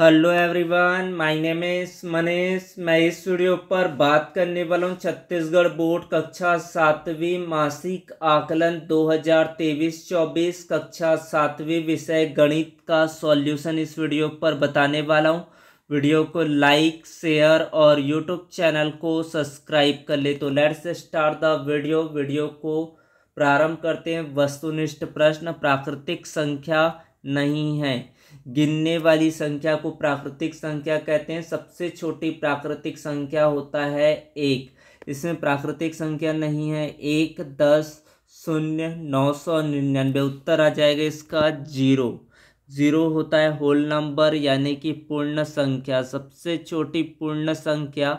hello everyone my name is Manish मैं इस video पर बात करने वाला हूँ छत्तीसगढ़ बोर्ड कक्षा सातवीं मासिक आकलन 2023-24 कक्षा सातवीं विषय गणित का सॉल्यूशन इस वीडियो पर बताने वाला हूँ वीडियो को लाइक शेयर और यूट्यूब चैनल को सब्सक्राइब कर ले तो let's start the video video को प्रारंभ करते हैं वस्तुनिष्ठ प्रश्न प्राकृतिक संख्या नहीं है गिनने वाली संख्या को प्राकृतिक संख्या कहते हैं सबसे छोटी प्राकृतिक संख्या होता है एक इसमें प्राकृतिक संख्या नहीं है एक दस शून्य नौ सौ निन्यानवे उत्तर आ जाएगा इसका जीरो जीरो होता है होल नंबर यानी कि पूर्ण संख्या सबसे छोटी पूर्ण संख्या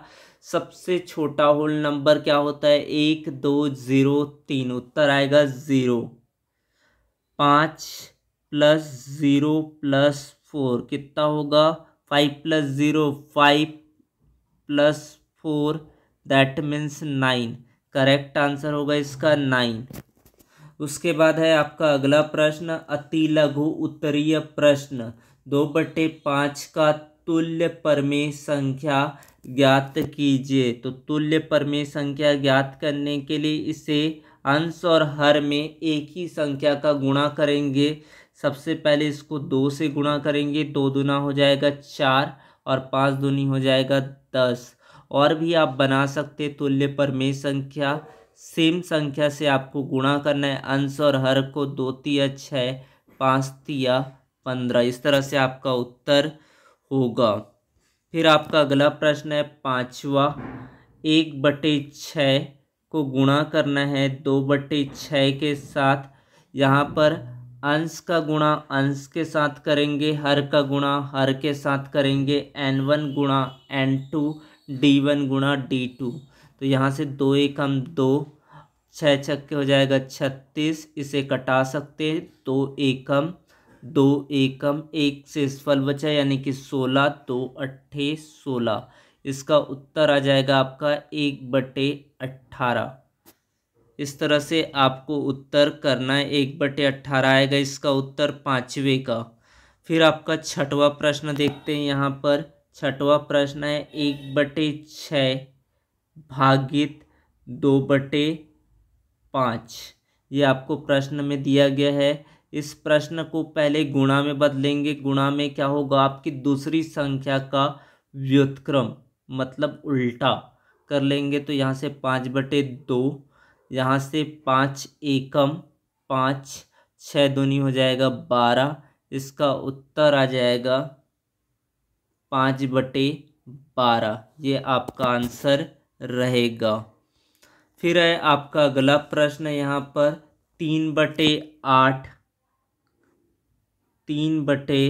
सबसे छोटा होल नंबर क्या होता है एक दो जीरो तीन उत्तर आएगा जीरो पाँच प्लस ज़ीरो प्लस फोर कितना होगा five plus zero five plus four that means nine correct answer होगा इसका नाइन उसके बाद है आपका अगला प्रश्न अति लघु उत्तरीय प्रश्न दो बटे पाँच का तुल्य परमेय संख्या ज्ञात कीजिए तो तुल्य परमेय संख्या ज्ञात करने के लिए इसे अंश और हर में एक ही संख्या का गुणा करेंगे सबसे पहले इसको दो से गुणा करेंगे दो दुना हो जाएगा चार और पाँच दुनी हो जाएगा दस और भी आप बना सकते तुल्य में संख्या सेम संख्या से आपको गुणा करना है अंश और हर को दो तिया छः पाँच तिया पंद्रह इस तरह से आपका उत्तर होगा फिर आपका अगला प्रश्न है पाँचवा एक बटे छः को गुणा करना है दो बटे छः के साथ यहाँ पर अंश का गुणा अंश के साथ करेंगे हर का गुणा हर के साथ करेंगे एन वन गुणा एन टू डी वन गुणा डी टू तो यहाँ से दो एकम दो छः छक्के हो जाएगा छत्तीस इसे कटा सकते हैं दो एकम दो एकम एक से शेषफल बचा यानी कि सोलह दो अट्ठे सोलह इसका उत्तर आ जाएगा आपका एक बटे अट्ठारह इस तरह से आपको उत्तर करना है एक बटे अट्ठारह आएगा इसका उत्तर पाँचवें का फिर आपका छठवा प्रश्न देखते हैं यहाँ पर छठवा प्रश्न है एक बटे छः भागित दो बटे पाँच ये आपको प्रश्न में दिया गया है इस प्रश्न को पहले गुणा में बदलेंगे गुणा में क्या होगा आपकी दूसरी संख्या का व्युतक्रम मतलब उल्टा कर लेंगे तो यहाँ से पाँच बटे दो यहाँ से पाँच एकम पाँच छः दूनी हो जाएगा बारह इसका उत्तर आ जाएगा पाँच बटे बारह ये आपका आंसर रहेगा फिर है आपका अगला प्रश्न यहाँ पर तीन बटे आठ तीन बटे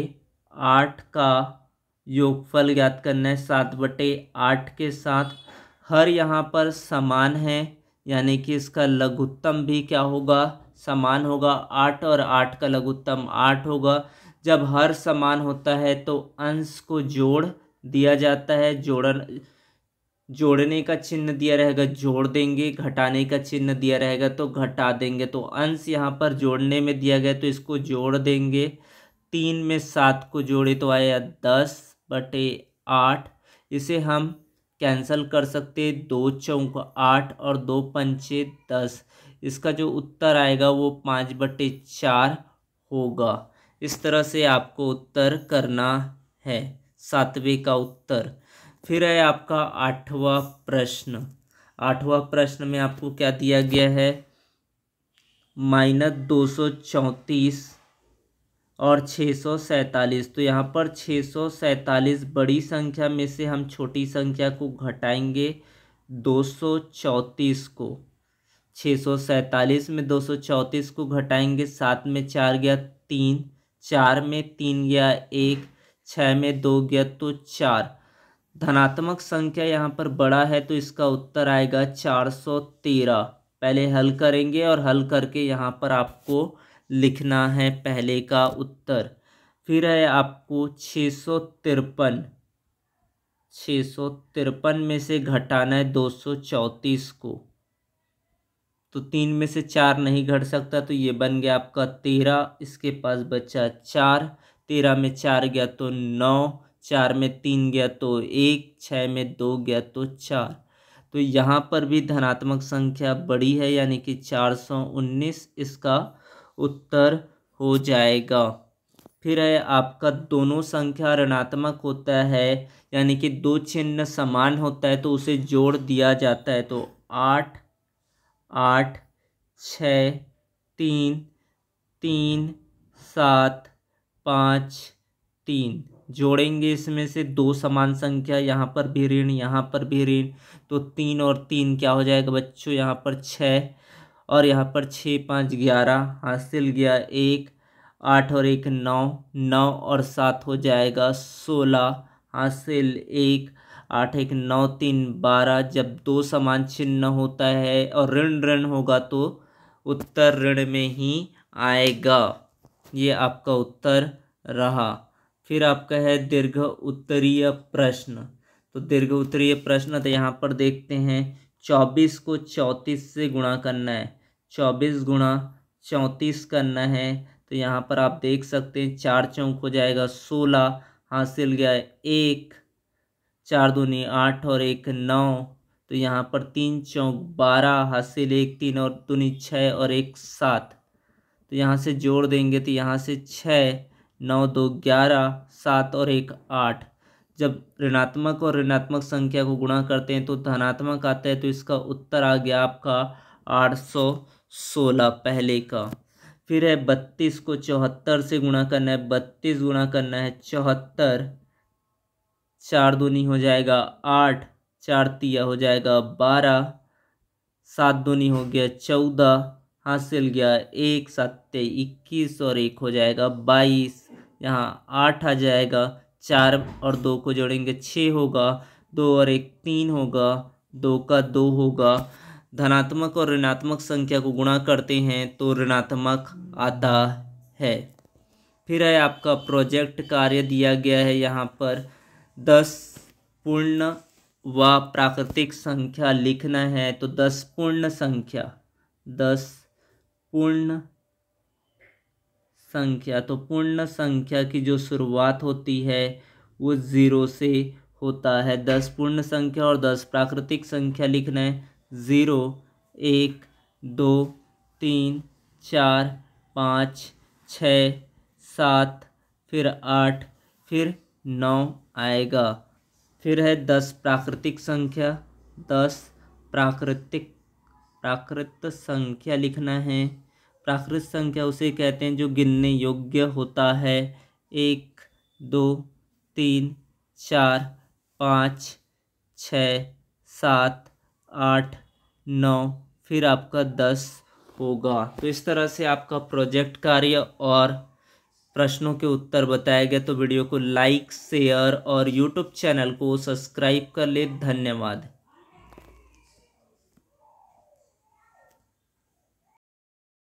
आठ का योगफल ज्ञात करना है सात बटे आठ के साथ हर यहाँ पर समान है यानी कि इसका लघुत्तम भी क्या होगा समान होगा आठ और आठ का लघुत्तम आठ होगा जब हर समान होता है तो अंश को जोड़ दिया जाता है जोड़न जोड़ने का चिन्ह दिया रहेगा जोड़ देंगे घटाने का चिन्ह दिया रहेगा तो घटा देंगे तो अंश यहाँ पर जोड़ने में दिया गया तो इसको जोड़ देंगे तीन में सात को जोड़े तो आया दस बटे आठ इसे हम कैंसिल कर सकते दो चौक आठ और दो पंचे दस इसका जो उत्तर आएगा वो पाँच बटे चार होगा इस तरह से आपको उत्तर करना है सातवें का उत्तर फिर है आपका आठवा प्रश्न आठवा प्रश्न में आपको क्या दिया गया है माइनस दो सौ चौंतीस और छः सौ सैंतालीस तो यहाँ पर छः सौ सैंतालीस बड़ी संख्या में से हम छोटी संख्या को घटाएंगे दो सौ चौंतीस को छः सौ सैंतालीस में दो सौ चौंतीस को घटाएंगे सात में चार गया तीन चार में तीन गया एक छः में दो गया तो चार धनात्मक संख्या यहाँ पर बड़ा है तो इसका उत्तर आएगा चार सौ तेरह पहले हल करेंगे और हल करके यहाँ पर आपको लिखना है पहले का उत्तर फिर है आपको छः सौ तिरपन छः सौ तिरपन में से घटाना है दो सौ चौंतीस को तो तीन में से चार नहीं घट सकता तो ये बन गया आपका तेरह इसके पास बचा चार तेरह में चार गया तो नौ चार में तीन गया तो एक छः में दो गया तो चार तो यहाँ पर भी धनात्मक संख्या बड़ी है यानी कि चार सौ उन्नीस इसका उत्तर हो जाएगा फिर है आपका दोनों संख्या ऋणात्मक होता है यानी कि दो चिन्ह समान होता है तो उसे जोड़ दिया जाता है तो आठ आठ छ तीन तीन सात पाँच तीन जोड़ेंगे इसमें से दो समान संख्या यहाँ पर भी ऋण यहाँ पर भी ऋण तो तीन और तीन क्या हो जाएगा बच्चों यहाँ पर छः और यहाँ पर छः पाँच ग्यारह हासिल गया एक आठ और एक नौ नौ और सात हो जाएगा सोलह हासिल एक आठ एक नौ तीन बारह जब दो समान चिन्ह होता है और ऋण ऋण होगा तो उत्तर ऋण में ही आएगा ये आपका उत्तर रहा फिर आपका है दीर्घ उत्तरीय प्रश्न तो दीर्घ उत्तरीय प्रश्न तो यहाँ पर देखते हैं चौबीस को चौंतीस से गुणा करना है चौबीस गुणा चौंतीस करना है तो यहाँ पर आप देख सकते हैं चार चौंक हो जाएगा सोलह हासिल गया एक चार दूनी आठ और एक नौ तो यहाँ पर तीन चौंक बारह हासिल एक तीन और दूनी छः और एक सात तो यहाँ से जोड़ देंगे तो यहाँ से छः नौ दो ग्यारह सात और एक आठ जब ऋणात्मक और ऋणात्मक संख्या को गुणा करते हैं तो धनात्मक आता है तो इसका उत्तर आ गया आपका आठ सौ सोलह पहले का फिर है बत्तीस को चौहत्तर से गुणा करना है बत्तीस गुणा करना है चौहत्तर चार दूनी हो जाएगा आठ चार तिया हो जाएगा बारह सात दूनी हो गया चौदह हासिल गया एक सत्य इक्कीस और एक हो जाएगा बाईस यहाँ आठ आ जाएगा चार और दो को जोड़ेंगे छः होगा दो और एक तीन होगा दो का दो होगा धनात्मक और ऋणात्मक संख्या को गुणा करते हैं तो ऋणात्मक आधा है फिर है आपका प्रोजेक्ट कार्य दिया गया है यहाँ पर दस पूर्ण व प्राकृतिक संख्या लिखना है तो दस पूर्ण संख्या दस पूर्ण संख्या तो पूर्ण संख्या की जो शुरुआत होती है वो ज़ीरो से होता है दस पूर्ण संख्या और दस प्राकृतिक संख्या लिखना है ज़ीरो एक दो तीन चार पाँच छ सात फिर आठ फिर नौ आएगा फिर है दस प्राकृतिक संख्या दस प्राकृतिक प्राकृत संख्या लिखना है प्राकृत संख्या उसे कहते हैं जो गिनने योग्य होता है एक दो तीन चार पाँच छ सात आठ नौ फिर आपका दस होगा तो इस तरह से आपका प्रोजेक्ट कार्य और प्रश्नों के उत्तर बताया गया तो वीडियो को लाइक शेयर और यूट्यूब चैनल को सब्सक्राइब कर ले धन्यवाद